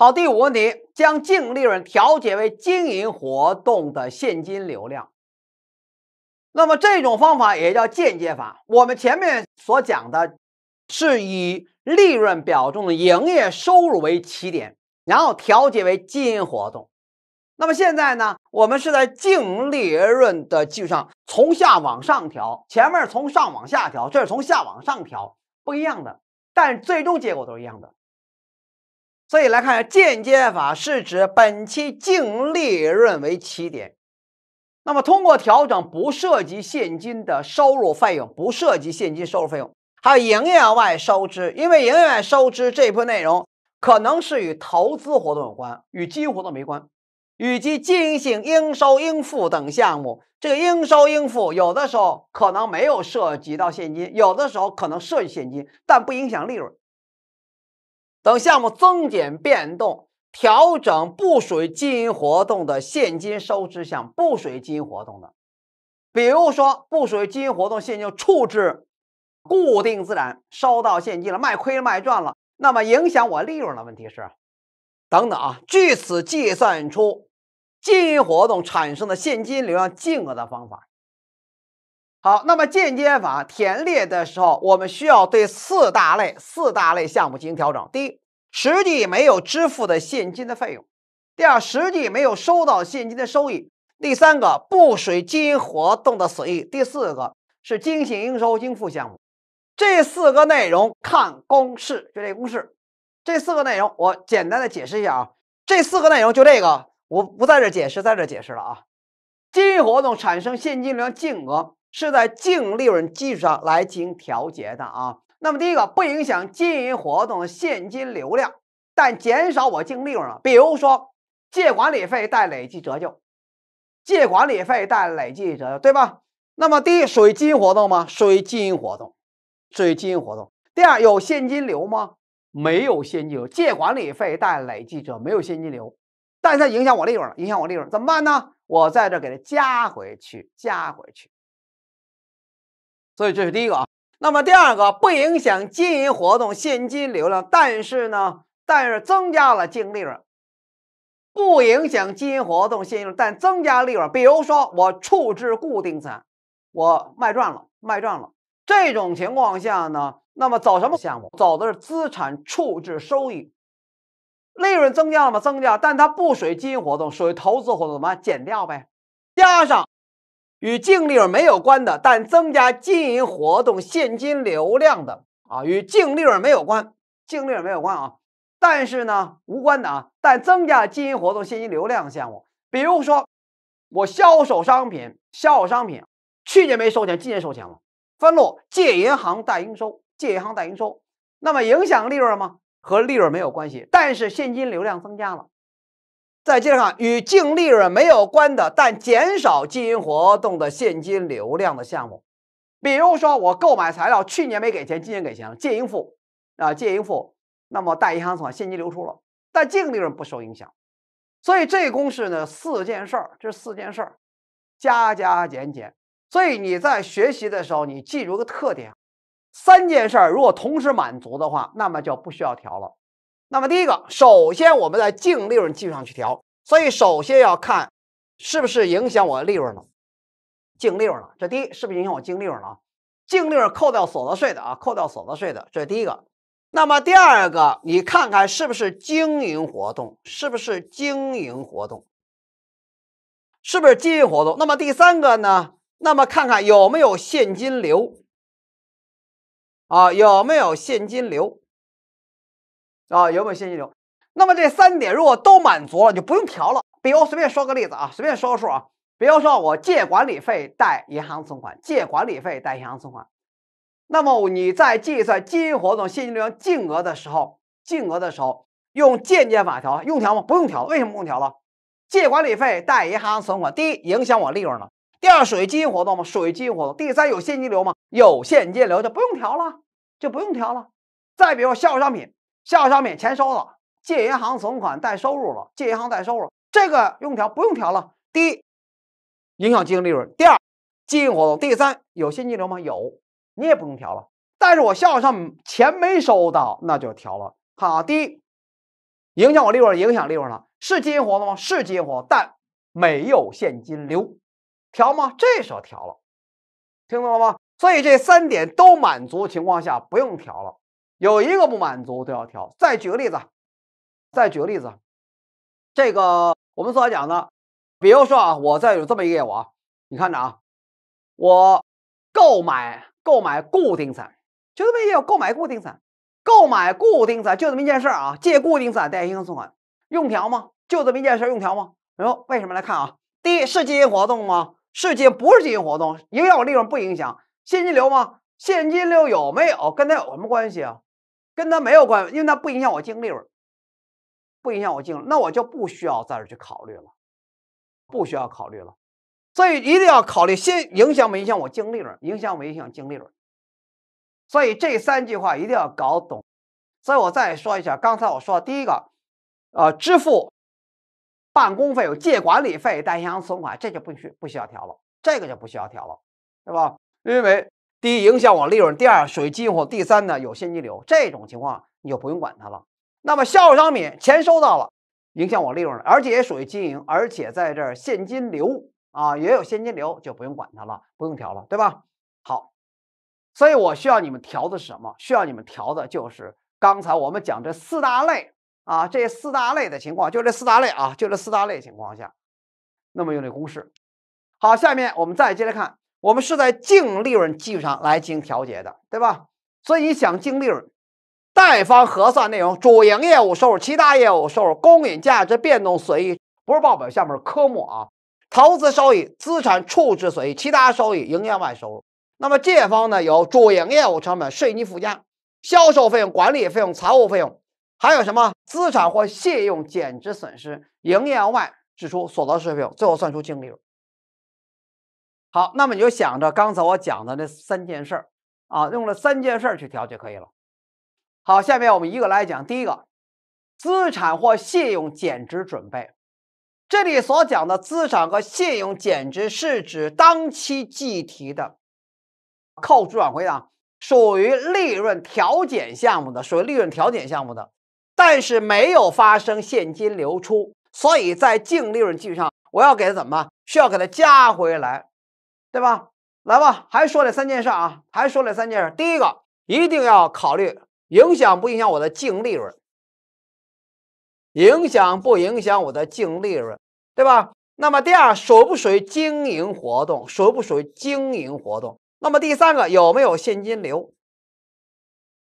好，第五问题，将净利润调节为经营活动的现金流量。那么这种方法也叫间接法。我们前面所讲的，是以利润表中的营业收入为起点，然后调节为经营活动。那么现在呢，我们是在净利润的基础上从下往上调，前面从上往下调，这是从下往上调，不一样的，但最终结果都是一样的。所以来看一下，间接法是指本期净利润为起点，那么通过调整不涉及现金的收入费用，不涉及现金收入费用，还有营业外收支，因为营业外收支这部分内容可能是与投资活动有关，与经营活动没关，以及经营性应收应付等项目。这个应收应付有的时候可能没有涉及到现金，有的时候可能涉及现金，但不影响利润。等项目增减变动、调整不属于经营活动的现金收支项，不属于经营活动的，比如说不属于经营活动现金处置固定资产收到现金了，卖亏了卖赚了，那么影响我利润的问题是，等等啊，据此计算出经营活动产生的现金流量净额的方法。好，那么间接法填列的时候，我们需要对四大类、四大类项目进行调整。第一，实际没有支付的现金的费用；第二，实际没有收到现金的收益；第三个，不属于经营活动的损益；第四个，是经行应收应付项目。这四个内容看公式，就这公式。这四个内容我简单的解释一下啊。这四个内容就这个，我不在这解释，在这解释了啊。经营活动产生现金流量净额。是在净利润基础上来进行调节的啊。那么第一个，不影响经营活动的现金流量，但减少我净利润了。比如说，借管理费带累计折旧，借管理费带累计折旧，对吧？那么第一，属于经营活动吗？属于经营活动，属于经营活动。第二，有现金流吗？没有现金流，借管理费带累计折，没有现金流，但它影响我利润了，影响我利润怎么办呢？我在这给它加回去，加回去。所以这是第一个啊，那么第二个不影响经营活动现金流量，但是呢，但是增加了净利润，不影响经营活动现金，但增加利润。比如说我处置固定资产，我卖赚了，卖赚了，这种情况下呢，那么走什么项目？走的是资产处置收益，利润增加了吗？增加，但它不属于经营活动，属于投资活动，怎么减掉呗，加上。与净利润没有关的，但增加经营活动现金流量的啊，与净利润没有关，净利润没有关啊。但是呢，无关的啊，但增加经营活动现金流量的项目，比如说我销售商品，销售商品，去年没收钱，今年收钱了，分录借银行贷应收，借银行贷应收，那么影响利润吗？和利润没有关系，但是现金流量增加了。再加上与净利润没有关的，但减少经营活动的现金流量的项目，比如说我购买材料，去年没给钱，今年给钱了，借应付啊，借应付，那么贷银行存款，现金流出了，但净利润不受影响。所以这公式呢，四件事儿，这四件事儿加加减减。所以你在学习的时候，你记住个特点，三件事儿如果同时满足的话，那么就不需要调了。那么第一个，首先我们在净利润基础上去调，所以首先要看，是不是影响我的利润了，净利润了，这第一是不是影响我净利润了？净利润扣掉所得税的啊，扣掉所得税的，这是第一个。那么第二个，你看看是不是经营活动，是不是经营活动，是不是经营活动？那么第三个呢？那么看看有没有现金流，啊，有没有现金流？啊，有没有现金流？那么这三点如果都满足了，就不用调了。比如随便说个例子啊，随便说个数啊。比如说我借管理费贷银行存款，借管理费贷银行存款。那么你在计算经营活动现金流净额的时候，净额的时候用间接法调，用调吗？不用调为什么不用调了？借管理费贷银行存款，第一影响我利润了；第二属于经营活动吗？属于经营活动；第三有现金流吗？有现金流，就不用调了，就不用调了。再比如销售商品。下售商品钱收了，借银行存款带收入了，借银行带收入，这个用调不用调了？第一，影响经营利润；第二，经营活动；第三，有现金流吗？有，你也不用调了。但是我下售商品钱没收到，那就调了。好，第一，影响我利润，影响利润了，是经营活动吗？是经营活动，但没有现金流，调吗？这时候调了，听懂了吗？所以这三点都满足情况下，不用调了。有一个不满足都要调。再举个例子，再举个例子，这个我们所讲的，比如说啊，我再有这么一个业务啊，你看着啊，我购买购买固定资产，就这么一个业务，购买固定资产，购买固定资产，就这么一件事儿啊，借固定资产贷银行存款，用调吗？就这么一件事儿用调吗？然后为什么来看啊？第一是经营活动吗？是经不是经营活动？影响利润不影响？现金流吗？现金流有没有？跟它有什么关系啊？跟他没有关系，因为他不影响我净利润，不影响我净那我就不需要在这儿去考虑了，不需要考虑了。所以一定要考虑先影响没影响我净利润，影响没影响净利润。所以这三句话一定要搞懂。所以我再说一下，刚才我说的第一个，呃，支付办公费有借管理费、代银行存款，这就不需不需要调了，这个就不需要调了，对吧？因为。第一，影响我利润；第二，属于经营；第三呢，有现金流。这种情况你就不用管它了。那么销售商品，钱收到了，影响我利润，了，而且也属于经营，而且在这儿现金流啊也有现金流，就不用管它了，不用调了，对吧？好，所以我需要你们调的是什么？需要你们调的就是刚才我们讲这四大类啊，这四大类的情况，就这四大类啊，就这四大类情况下，那么用这公式。好，下面我们再接着看。我们是在净利润基础上来进行调节的，对吧？所以你想净利润，贷方核算内容主营业务收入、其他业务收入、公允价值变动损益不是报表下面是科目啊。投资收益、资产处置损益、其他收益、营业外收入。那么借方呢有主营业务成本、税金附加、销售费用、管理费用、财务费用，还有什么资产或信用减值损失、营业外支出、所得税费用，最后算出净利润。好，那么你就想着刚才我讲的那三件事儿啊，用了三件事儿去调就可以了。好，下面我们一个来讲。第一个，资产或信用减值准备。这里所讲的资产和信用减值，是指当期计提的扣转回的属于利润调减项目的，属于利润调减项目的，但是没有发生现金流出，所以在净利润基础上，我要给它怎么？需要给它加回来。对吧？来吧，还说这三件事啊，还说这三件事。第一个，一定要考虑影响不影响我的净利润，影响不影响我的净利润，对吧？那么第二，属不属于经营活动，属不属于经营活动？那么第三个，有没有现金流？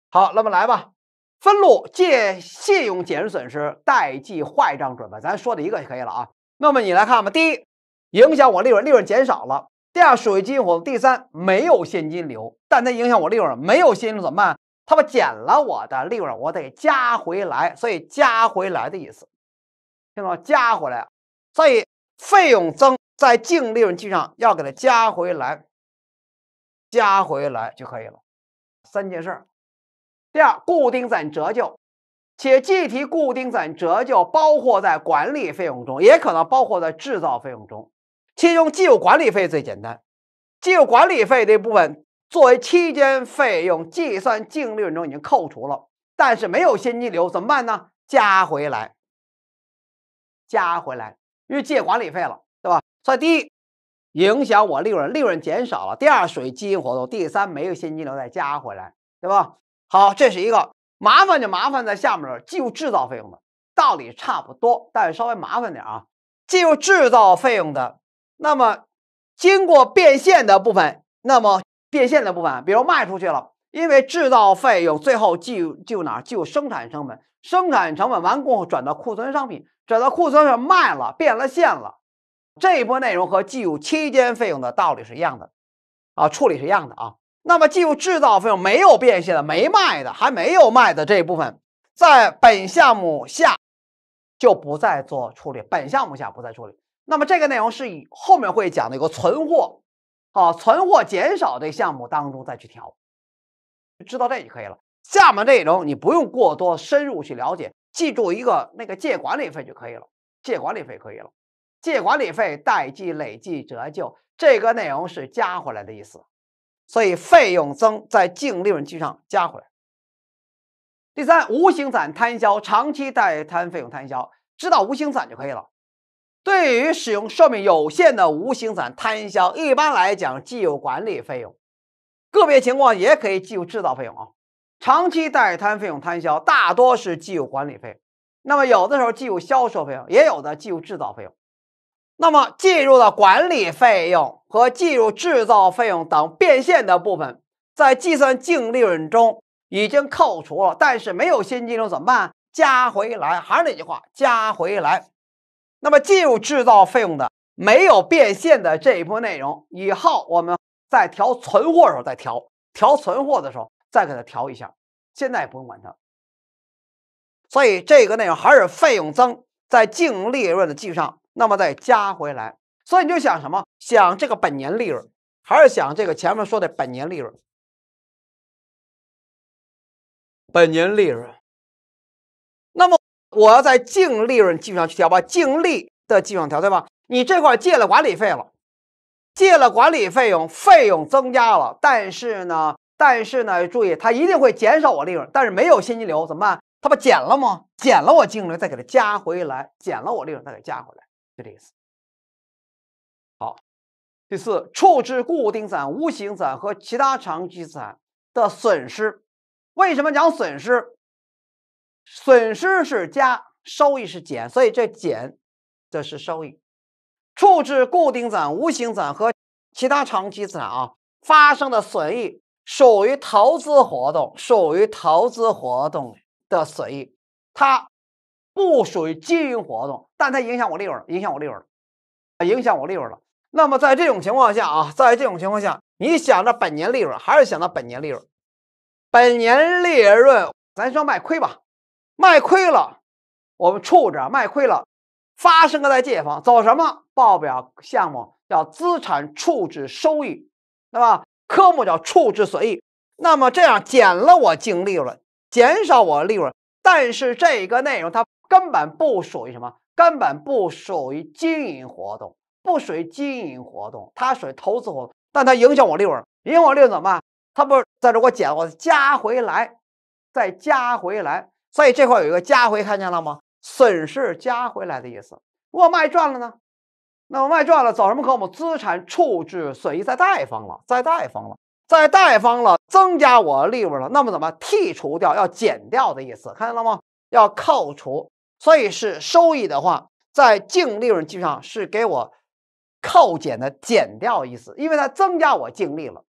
好，那么来吧，分录借信用减损失，贷记坏账准备，咱说的一个就可以了啊。那么你来看吧，第一，影响我利润，利润减少了。第二属于激活，动；第三没有现金流，但它影响我利润。没有现金流怎么办？它们减了我的利润，我得加回来，所以加回来的意思，听到加回来。所以费用增在净利润基础上要给它加回来，加回来就可以了。三件事儿：第二，固定资产折旧，且计提固定资产折旧包括在管理费用中，也可能包括在制造费用中。其中，既有管理费最简单，既有管理费这部分作为期间费用计算净利润中已经扣除了，但是没有现金流怎么办呢？加回来，加回来，因为借管理费了，对吧？所以第一，影响我利润，利润减少了；第二，属于经营活动；第三，没有现金流再加回来，对吧？好，这是一个麻烦就麻烦在下面的计入制造费用的，道理差不多，但是稍微麻烦点啊，计入制造费用的。那么，经过变现的部分，那么变现的部分，比如卖出去了，因为制造费用最后计入哪？入生产成本，生产成本完工后转到库存商品，转到库存上卖了，变了现了。这一波内容和计入期间费用的道理是一样的，啊，处理是一样的啊。那么计入制造费用没有变现的、没卖的、还没有卖的这一部分，在本项目下就不再做处理，本项目下不再处理。那么这个内容是以后面会讲的一个存货，啊，存货减少的项目当中再去调，知道这就可以了。下面内容你不用过多深入去了解，记住一个那个借管理费就可以了，借管理费可以了，借管理费代记累计折旧这个内容是加回来的意思，所以费用增在净利润基础上加回来。第三，无形资产摊销、长期待摊费用摊销，知道无形资产就可以了。对于使用寿命有限的无形资产摊销，一般来讲计入管理费用，个别情况也可以计入制造费用啊。长期待摊费用摊销大多是计入管理费，那么有的时候计入销售费用，也有的计入制造费用。那么计入的管理费用和计入制造费用等变现的部分，在计算净利润中已经扣除了，但是没有现金流怎么办？加回来，还是那句话，加回来。那么进入制造费用的没有变现的这一部分内容以后，我们在调存货的时候再调，调存货的时候再给它调一下。现在不用管它。所以这个内容还是费用增在净利润的基础上，那么再加回来。所以你就想什么？想这个本年利润，还是想这个前面说的本年利润？本年利润。我要在净利润基础上去调吧，净利的基础上调对吧？你这块借了管理费了，借了管理费用，费用增加了，但是呢，但是呢，注意它一定会减少我利润，但是没有现金流怎么办？它不减了吗？减了我净利润，再给它加回来，减了我利润再给加回来，就这意思。好，第四，处置固定资产、无形资产和其他长期资产的损失，为什么讲损失？损失是加，收益是减，所以这减，这是收益。处置固定资产、无形资产和其他长期资产啊发生的损益，属于投资活动，属于投资活动的损益，它不属于经营活动，但它影响我利润了，影响我利润了，影响我利润了。那么在这种情况下啊，在这种情况下，你想着本年利润还是想到本年利润，本年利润咱说卖亏吧。卖亏了，我们处置卖亏了，发生个在借方，走什么报表项目？叫资产处置收益，对吧？科目叫处置损益。那么这样减了我净利润，减少我利润，但是这个内容它根本不属于什么？根本不属于经营活动，不属于经营活动，它属于投资活动，但它影响我利润，影响我利润怎么办？它不在这我减，我加回来，再加回来。所以这块有一个加回，看见了吗？损失加回来的意思。我卖赚了呢，那我卖赚了走什么科目？资产处置损益在贷方了，在贷方了，在贷方了，增加我利润了。那么怎么剔除掉？要减掉的意思，看见了吗？要扣除。所以是收益的话，在净利润基础上是给我扣减的，减掉意思，因为它增加我净利了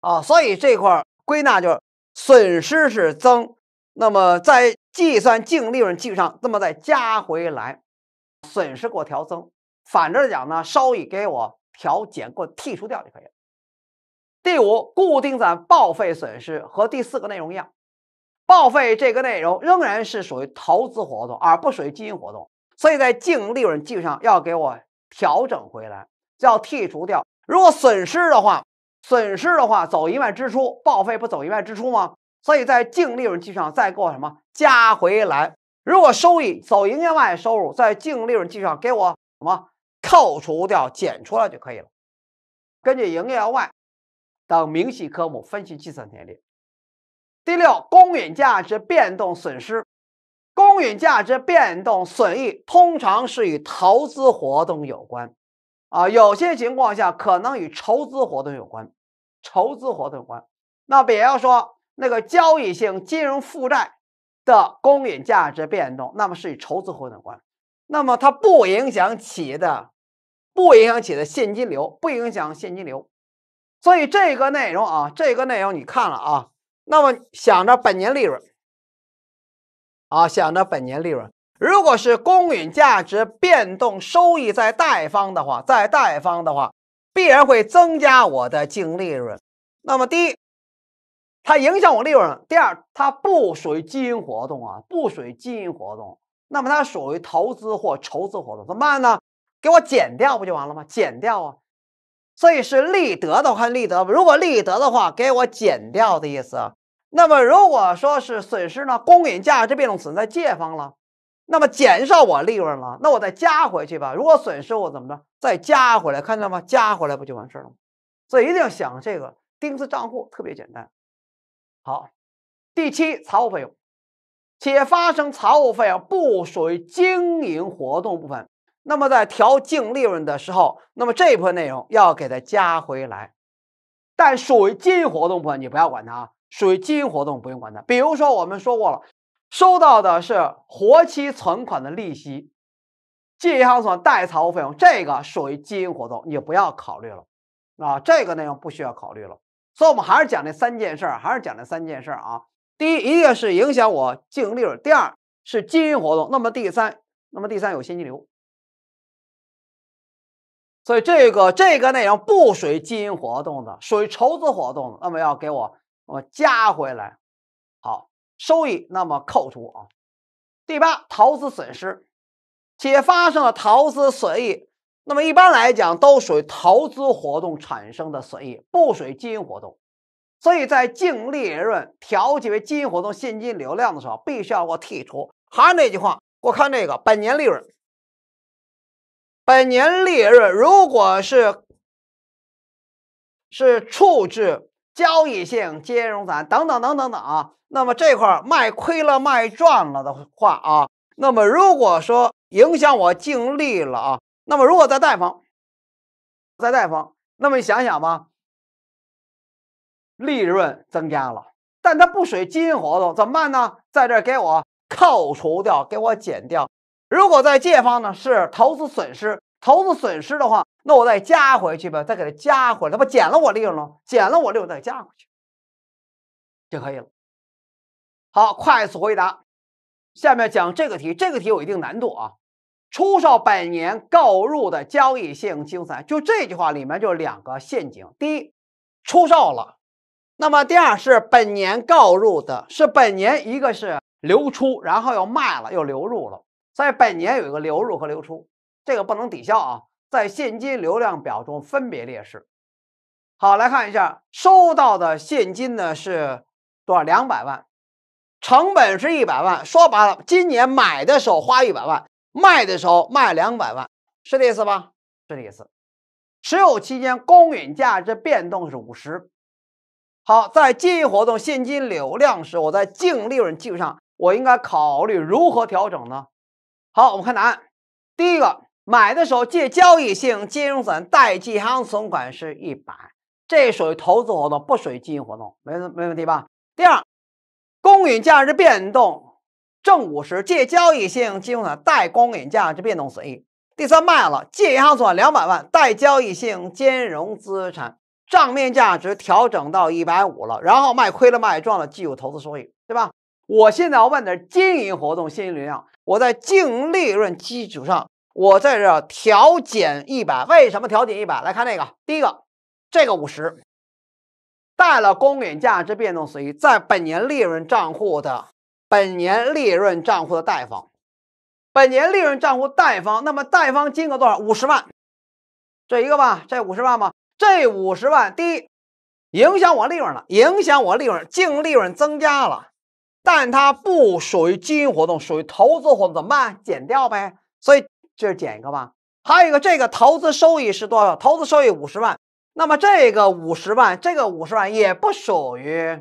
啊。所以这块归纳就是。损失是增，那么在计算净利润基础上，那么再加回来，损失给我调增。反着讲呢，稍微给我调减给我剔除掉就可以了。第五，固定资产报废损失和第四个内容一样，报废这个内容仍然是属于投资活动，而不属于经营活动，所以在净利润基础上要给我调整回来，要剔除掉。如果损失的话。损失的话，走一万支出，报废不走一万支出吗？所以在净利润基础上再给我什么加回来。如果收益走营业外收入，在净利润基础上给我什么扣除掉、减出来就可以了。根据营业外等明细科目分析计算填列。第六，公允价值变动损失、公允价值变动损益通常是与投资活动有关。啊，有些情况下可能与筹资活动有关，筹资活动有关。那比如说那个交易性金融负债的公允价值变动，那么是与筹资活动有关。那么它不影响企业的，不影响企业的现金流，不影响现金流。所以这个内容啊，这个内容你看了啊，那么想着本年利润，啊想着本年利润。如果是公允价值变动收益在贷方的话，在贷方的话必然会增加我的净利润。那么第一，它影响我利润；第二，它不属于经营活动啊，不属于经营活动。那么它属于投资或筹资活动，怎么办呢？给我减掉不就完了吗？减掉啊。所以是利得的话，利得。如果利得的话，给我减掉的意思。那么如果说是损失呢？公允价值变动损在借方了。那么减少我利润了，那我再加回去吧。如果损失我怎么着，再加回来，看到吗？加回来不就完事儿了吗？所以一定要想这个钉子账户特别简单。好，第七，财务费用，且发生财务费用不属于经营活动部分，那么在调净利润的时候，那么这部分内容要给它加回来，但属于经营活动部分，你不要管它，啊。属于经营活动不用管它。比如说我们说过了。收到的是活期存款的利息，借银行所贷财务费用，这个属于经营活动，你不要考虑了啊，这个内容不需要考虑了。所以，我们还是讲这三件事儿，还是讲这三件事儿啊。第一，一定是影响我净利润；第二，是经营活动；那么第三，那么第三有现金流。所以，这个这个内容不属于经营活动的，属于筹资活动，那么要给我我加回来。收益那么扣除啊，第八投资损失，且发生了投资损益，那么一般来讲都属于投资活动产生的损益，不属于经营活动，所以在净利润调节为经营活动现金流量的时候，必须要给我剔除。还是那句话，我看这个本年利润，本年利润如果是是处置。交易性金融资产等等等等等，那么这块卖亏了卖赚了的话啊，那么如果说影响我净利了啊，那么如果在贷方，在贷方，那么你想想吧，利润增加了，但它不属于经营活动，怎么办呢？在这给我扣除掉，给我减掉。如果在借方呢，是投资损失。投资损失的话，那我再加回去吧，再给它加回来，它不减了我利润了，减了我利润再加回去就可以了。好，快速回答。下面讲这个题，这个题有一定难度啊。出售本年购入的交易性清算，就这句话里面就两个陷阱。第一，出售了，那么第二是本年购入的，是本年一个是流出，然后又卖了又流入了，在本年有一个流入和流出。这个不能抵消啊，在现金流量表中分别列示。好，来看一下收到的现金呢是多少？两百万，成本是一百万。说白了，今年买的时候花一百万，卖的时候卖两百万，是这意思吧？是这意思。持有期间公允价值变动是五十。好，在经营活动现金流量时，我在净利润基础上，我应该考虑如何调整呢？好，我们看答案。第一个。买的时候借交易性金融资产，贷银行存款是一百，这属于投资活动，不属于经营活动，没没问题吧？第二，公允价值变动正五十，借交易性金融资产，贷公允价值变动损益。第三，卖了，借银行存款两百万，贷交易性金融资产账面价值调整到一百五了，然后卖亏了，卖赚了，计入投资收益，对吧？我现在要问的是经营活动现金流量，我在净利润基础上。我在这调减一百，为什么调减一百？来看这个，第一个，这个五十，带了公允价值变动损益在本年利润账户的本年利润账户的贷方，本年利润账户贷方，那么贷方金额多少？五十万，这一个吧，这五十万吧，这五十万，第一，影响我利润了，影响我利润，净利润增加了，但它不属于经营活动，属于投资活动，怎么办？减掉呗。这是减一个吧，还有一个这个投资收益是多少？投资收益五十万，那么这个五十万，这个五十万也不属于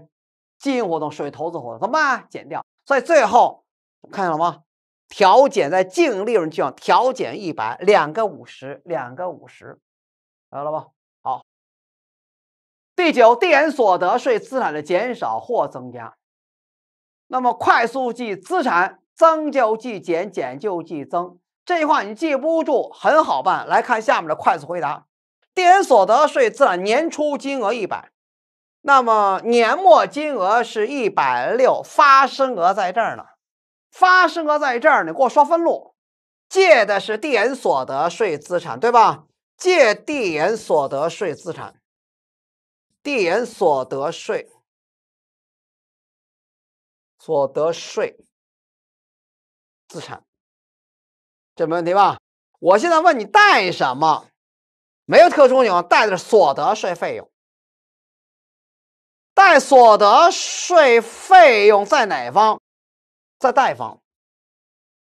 经营活动，属于投资活动，怎么办？减掉。所以最后看见了吗？调减在净利润之上，调减一百，两个五十，两个五十，来了吧？好。第九，递延所得税资产的减少或增加，那么快速计资产增就计减，减就计增。这句话你记不住很好办，来看下面的快速回答：递延所得税资产年初金额一百，那么年末金额是一百六，发生额在这儿呢，发生额在这儿，你给我说分录，借的是递延所得税资产对吧？借递延所得税资产，递延所得税，所得税资产。这没问题吧？我现在问你带什么？没有特殊情况，带的是所得税费用。带所得税费用在哪方？在贷方。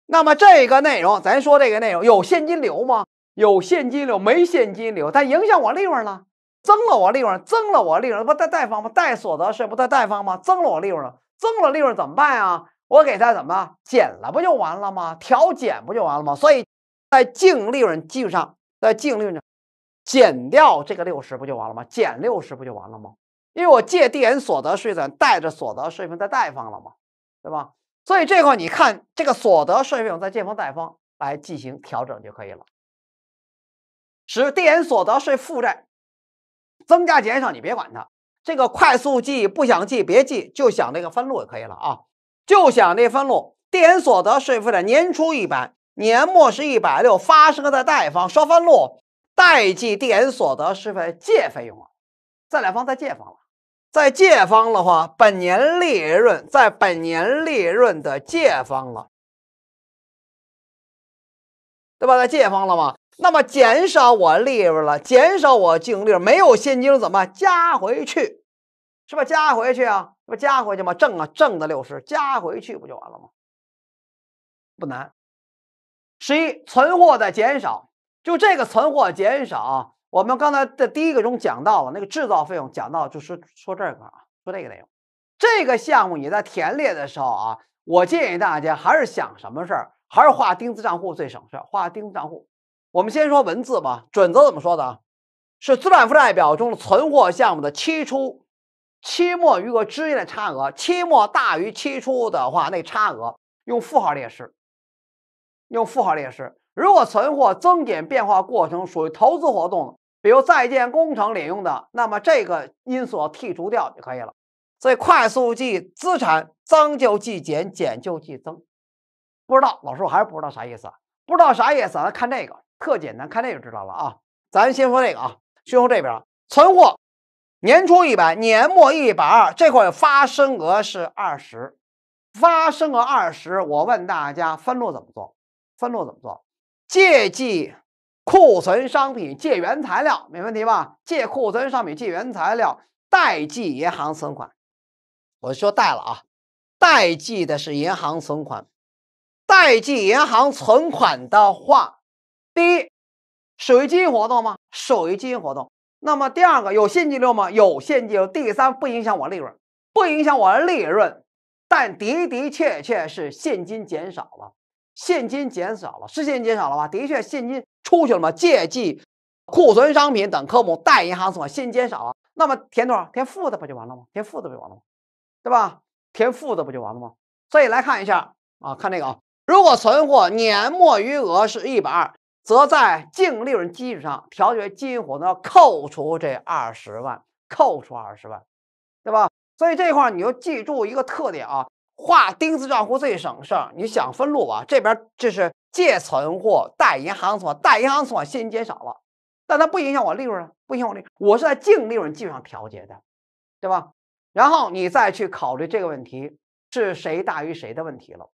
那么这个内容，咱说这个内容有现金流吗？有现金流，没现金流，它影响我利润了，增了我利润，增了我利润，不在贷方吗？带所得税不在贷方吗？增了我利润了，增了利润怎么办啊？我给它怎么减了不就完了吗？调减不就完了吗？所以，在净利润基础上，在净利润减掉这个六十不就完了吗？减六十不就完了吗？因为我借递延所得税资带着所得税分在贷方了嘛，对吧？所以这块你看，这个所得税费用在借方贷方来进行调整就可以了，使递延所得税负债增加减少，你别管它。这个快速记不想记别记，就想那个分录就可以了啊。就想这分路，递延所得税负债年初一百，年末是一百六，发生在贷方。说分路，贷记递延所得税费借费用了，在来方在借方了，在借方的话，本年利润在本年利润的借方了，对吧？在借方了吗？那么减少我利润了，减少我净利润，没有现金怎么加回去？是吧？加回去啊。不加回去吗？挣啊，挣的六十加回去不就完了吗？不难。十一存货的减少，就这个存货减少，我们刚才的第一个中讲到了那个制造费用，讲到就是说这个啊，说这个内容。这个项目你在填列的时候啊，我建议大家还是想什么事儿，还是画丁字账户最省事。画丁字账户，我们先说文字吧。准则怎么说的？是资产负债表中的存货项目的期初。期末余额之间的差额，期末大于期初的话，那差额用负号列示。用负号列示。如果存货增减变化过程属于投资活动，比如在建工程领用的，那么这个因素剔除掉就可以了。所以快速记资产增就记减，减就记增。不知道老师，我还是不知道啥意思不知道啥意思咱看这个特简单，看这个知道了啊。咱先说这个啊，先说这边存货。年初一百，年末一百二，这块发生额是二十，发生额二十，我问大家分录怎么做？分录怎么做？借记库存商品，借原材料，没问题吧？借库存商品，借原材料，贷记银行存款。我说贷了啊，贷记的是银行存款。贷记银行存款的话，第一，属于经营活动吗？属于经营活动。那么第二个有现金流吗？有现金流。第三，不影响我利润，不影响我的利润，但的的确确是现金减少了，现金减少了，是现金减少了吧？的确，现金出去了吗？借记库存商品等科目，贷银行存款，现金减少。了，那么填多少？填负的不就完了吗？填负的不就完了吗？对吧？填负的不就完了吗？所以来看一下啊，看这个啊，如果存货年末余额是一百二。则在净利润基础上调节经营活动，扣除这二十万，扣除二十万，对吧？所以这块你就记住一个特点啊，划钉子账户最省事儿。你想分录啊，这边这是借存货，贷银行存款，贷银行存款现金减少了，但它不影响我利润啊，不影响我利，我是在净利润基础上调节的，对吧？然后你再去考虑这个问题是谁大于谁的问题了。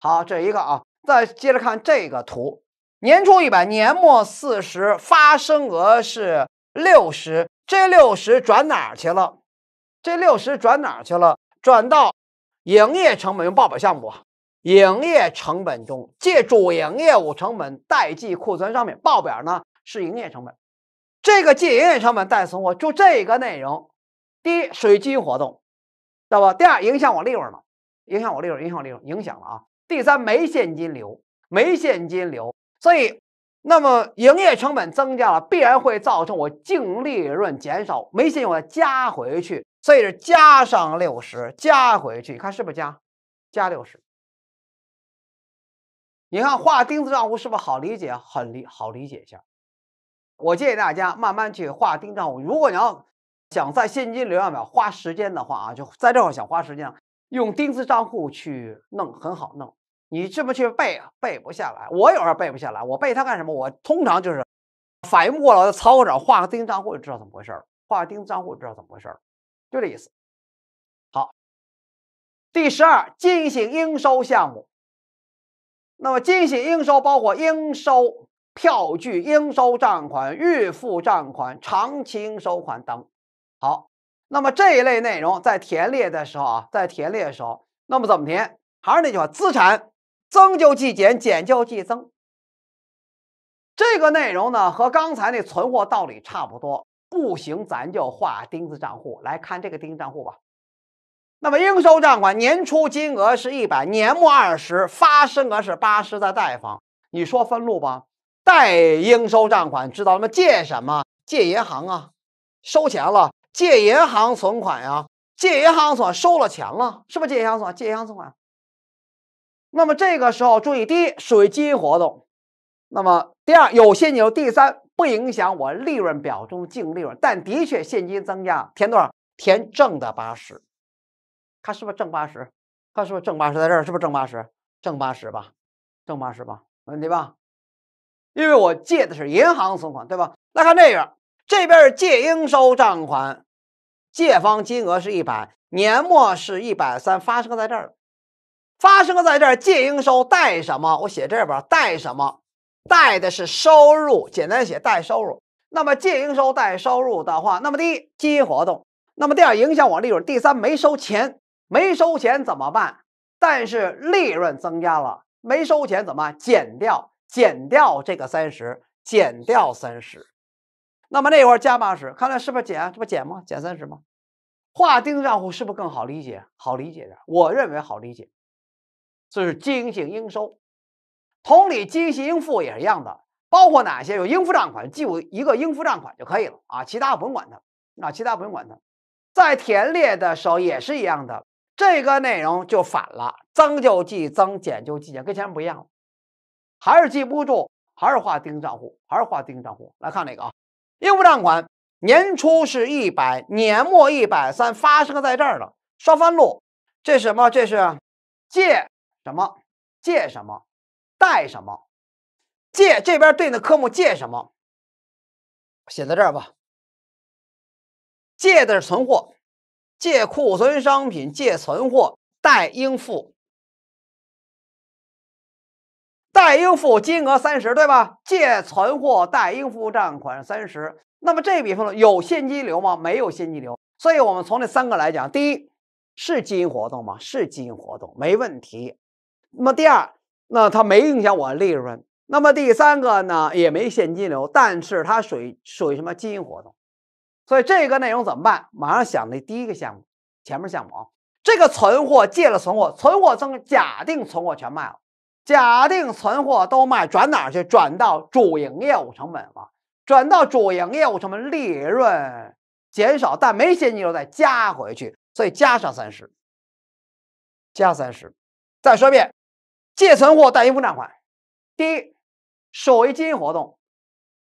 好，这一个啊，再接着看这个图。年初一百，年末四十，发生额是六十。这六十转哪去了？这六十转哪去了？转到营业成本用报表项目啊。营业成本中借主营业务成本，代记库存商品。报表呢是营业成本。这个借营业成本，代存货就这一个内容。第一，属于经营活动，知道吧？第二，影响我利润了，影响我利润，影响利润，影响了啊。第三，没现金流，没现金流。所以，那么营业成本增加了，必然会造成我净利润减少。没信用，我加回去，所以是加上六十，加回去，你看是不是加？加六十。你看画钉子账户是不是好理解？很理好理解一下。我建议大家慢慢去画钉账户。如果你要想在现金流量表花时间的话啊，就在这块想花时间，用钉子账户去弄，很好弄。你这么去背啊，背不下来。我有时候背不下来，我背它干什么？我通常就是反应不过来。的草稿上画个钉子账户，就知道怎么回事儿了。画钉子账户，就知道怎么回事儿，就这意思。好，第十二，进行应收项目。那么进行应收包括应收票据、应收账款、预付账款、长期应收款等。好，那么这一类内容在填列的时候啊，在填列的时候，那么怎么填？还是那句话，资产。增就计减，减就计增。这个内容呢，和刚才那存货道理差不多。不行，咱就画钉子账户来看这个钉子账户吧。那么应收账款年初金额是一百，年末二十，发生额是八十的贷方。你说分录吧？贷应收账款，知道了吗？借什么？借银行啊，收钱了，借银行存款呀，借银行存收了钱了，是不是借银行存？借银行存款。那么这个时候注意，第一属于经营活动，那么第二有现金，第三不影响我利润表中净利润，但的确现金增加，填多少？填正的八十，看是不是正八十？看是不是正八十？在这儿是不是正八十？正八十吧，正八十吧，问题吧？因为我借的是银行存款，对吧？来看这个，这边是借应收账款，借方金额是一百，年末是一百三，发生在这儿。发生在这儿，借应收贷什么？我写这边贷什么？贷的是收入，简单写贷收入。那么借应收贷收入的话，那么第一，经营活动；那么第二，影响我利润；第三，没收钱，没收钱怎么办？但是利润增加了，没收钱怎么办？减掉，减掉这个三十，减掉三十。那么那儿加八十，看来是不是减这不减吗？减三十吗？划定账户是不是更好理解？好理解点，我认为好理解。这是经营性应收，同理，经营性应付也是一样的，包括哪些？有应付账款，记一个应付账款就可以了啊，其他不用管它。啊，其他不用管它，在填列的时候也是一样的，这个内容就反了，增就记增，减就记减，跟前面不一样了。还是记不住，还是画定账户，还是画定账户。来看这个啊，应付账款年初是一百，年末一百三，发生在这儿了。双翻录，这什么？这是借。什么借什么，贷什么？借这边对应的科目借什么？写在这儿吧。借的是存货，借库存商品，借存货，贷应付，贷应付金额三十，对吧？借存货，贷应付账款三十。那么这笔分录有现金流吗？没有现金流。所以我们从这三个来讲，第一是经营活动吗？是经营活动，没问题。那么第二，那它没影响我利润。那么第三个呢，也没现金流，但是它属于属于什么经营活动？所以这个内容怎么办？马上想那第一个项目，前面项目啊，这个存货借了存货，存货增，假定存货全卖了，假定存货都卖，转哪去？转到主营业务成本了，转到主营业务成本利润减少，但没现金流，再加回去，所以加上三十，加三十，再说一遍。借存货贷应付账款，第一，属于经营活动，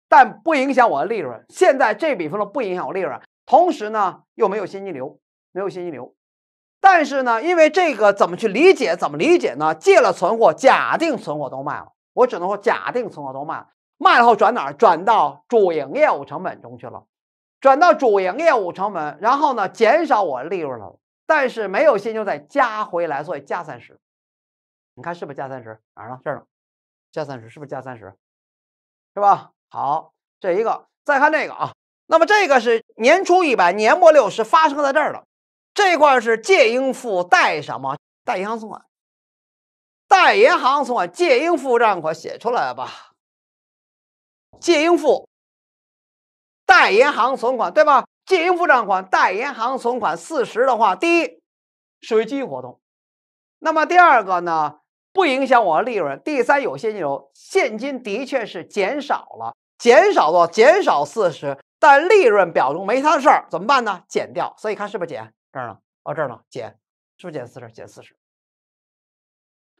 但不影响我的利润。现在这笔分了不影响我利润，同时呢又没有现金流，没有现金流。但是呢，因为这个怎么去理解？怎么理解呢？借了存货，假定存货都卖了，我只能说假定存货都卖了，卖了后转哪儿？转到主营业务成本中去了，转到主营业务成本，然后呢减少我利润了，但是没有现金再加回来，所以加三十。你看是不是加三十？哪呢？这儿呢？加三十是不是加三十？是吧？好，这一个，再看这个啊。那么这个是年初一百，年末六十，发生在这儿了。这块是借应付贷什么？贷银行存款。贷银行存款借应付账款写出来吧。借应付贷银行存款对吧？借应付账款贷银行存款四十的话，第一属于经营活动。那么第二个呢？不影响我的利润。第三，有现金流，现金的确是减少了，减少了，减少四十，但利润表中没他的事儿，怎么办呢？减掉。所以看是不是减这儿呢？哦，这儿呢，减，是不是减四十？减四十。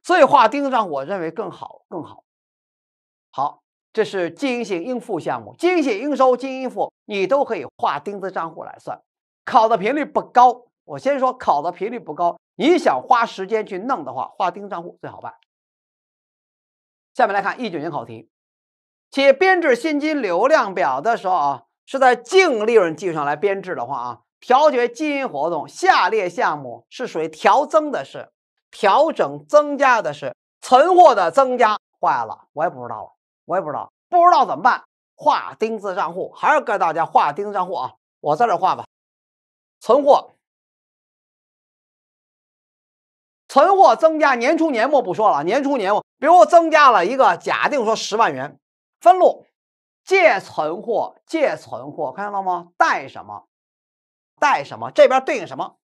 所以，划钉子账户我认为更好，更好。好，这是经营性应付项目、经营性应收、经营应付，你都可以划钉子账户来算。考的频率不高，我先说考的频率不高。你想花时间去弄的话，画钉子账户最好办。下面来看一九年考题，且编制现金流量表的时候啊，是在净利润基础上来编制的话啊，调节经营活动下列项目是属于调增的是，调整增加的是存货的增加。坏了，我也不知道了，我也不知道，不知道怎么办？画钉子账户，还是跟大家画钉子账户啊？我在这画吧，存货。存货增加，年初年末不说了。年初年末，比如增加了一个，假定说十万元，分录借存货，借存货，看到了吗？贷什么？贷什么？这边对应什么？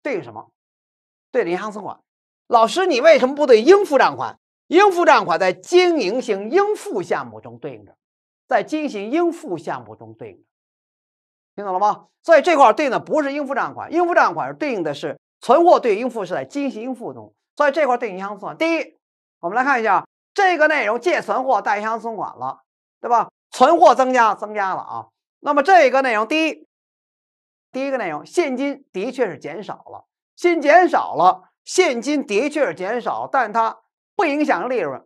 对应什么？对的银行存款。老师，你为什么不对应付账款？应付账款在经营性应付项目中对应着，在经营应付项目中对应着，听懂了吗？所以这块儿对应的不是应付账款，应付账款是对应的是。存货对应付是在经行应付中，所以这块对银行存款。第一，我们来看一下这个内容：借存货，贷银行存款了，对吧？存货增加，增加了啊。那么这个内容，第一，第一个内容，现金的确是减少了，新减少了，现金的确是减少，但它不影响利润，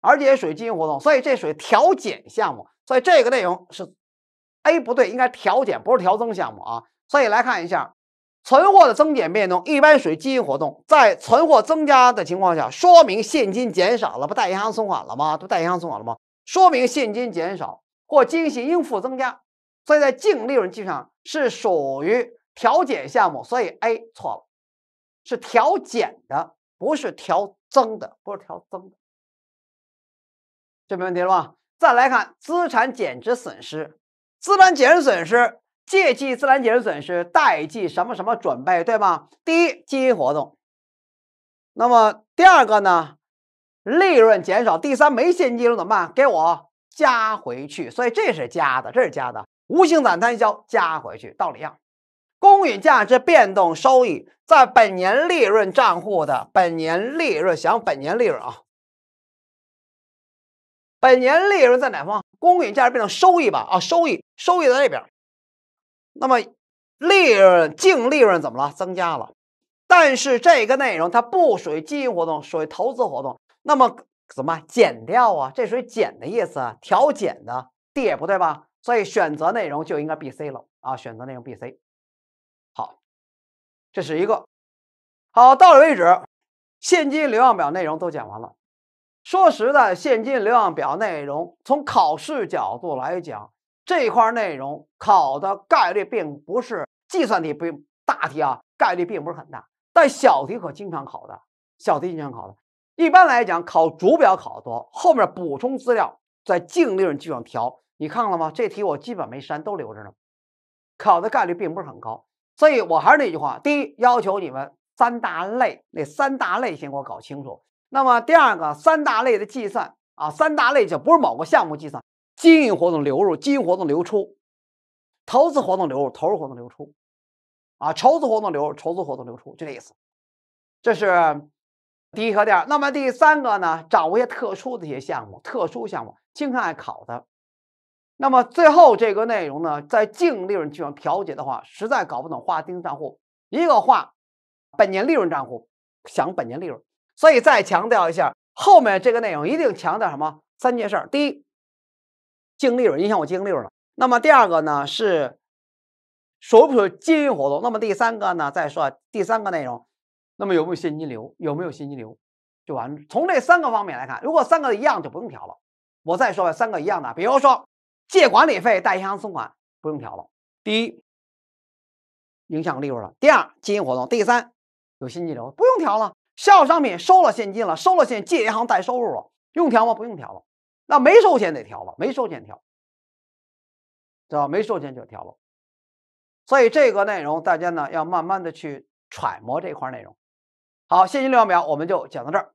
而且也属于经营活动，所以这属于调减项目。所以这个内容是 A 不对，应该调减，不是调增项目啊。所以来看一下。存货的增减变动一般属于经营活动。在存货增加的情况下，说明现金减少了，不贷银行存款了吗？不贷银行存款了吗？说明现金减少或经营应付增加，所以在净利润计上是属于调减项目，所以 A 错了，是调减的，不是调增的，不是调增的，这没问题了吧？再来看资产减值损失，资产减值损失。借记自然减值损失，贷记什么什么准备，对吧？第一经营活动，那么第二个呢？利润减少，第三没现金了怎么办？给我加回去，所以这是加的，这是加的，无形资产摊销加回去，道理一样。公允价值变动收益在本年利润账户的本年利润，想本年利润啊，本年利润在哪方？公允价值变动收益吧啊，收益收益在这边。那么，利润净利润怎么了？增加了，但是这个内容它不属于经营活动，属于投资活动。那么怎么减掉啊？这属于减的意思，调减的，D 也不对吧？所以选择内容就应该 B、C 了啊。选择内容 B、C。好，这是一个好到此为止。现金流量表内容都讲完了。说实在，现金流量表内容从考试角度来讲。这一块内容考的概率并不是计算题，并大题啊，概率并不是很大，但小题可经常考的，小题经常考的。一般来讲，考主表考的多，后面补充资料在净利润基础上调，你看了吗？这题我基本没删，都留着呢。考的概率并不是很高，所以我还是那句话，第一要求你们三大类那三大类先给我搞清楚。那么第二个，三大类的计算啊，三大类就不是某个项目计算。经营活动流入，经营活动流出，投资活动流入，投资活动流出，啊，筹资活动流入，筹资活动流出，就这意思。这是第一和第二。那么第三个呢，掌握一些特殊的一些项目，特殊项目经常爱考的。那么最后这个内容呢，在净利润基础上调节的话，实在搞不懂，画定账户，一个画本年利润账户，想本年利润。所以再强调一下，后面这个内容一定强调什么？三件事儿。第一。净利润影响我净利润了。那么第二个呢是属不属于经营活动？那么第三个呢再说第三个内容。那么有没有现金流？有没有现金流？就完从这三个方面来看，如果三个一样就不用调了。我再说吧，三个一样的，比如说借管理费、贷银行存款，不用调了。第一，影响利润了；第二，经营活动；第三，有现金流，不用调了。销售商品收了现金了，收了现借银行贷收入了，用调吗？不用调了。那没收钱得调了，没收钱调，知吧？没收钱就调了，所以这个内容大家呢要慢慢的去揣摩这块内容。好，现金六秒表我们就讲到这儿。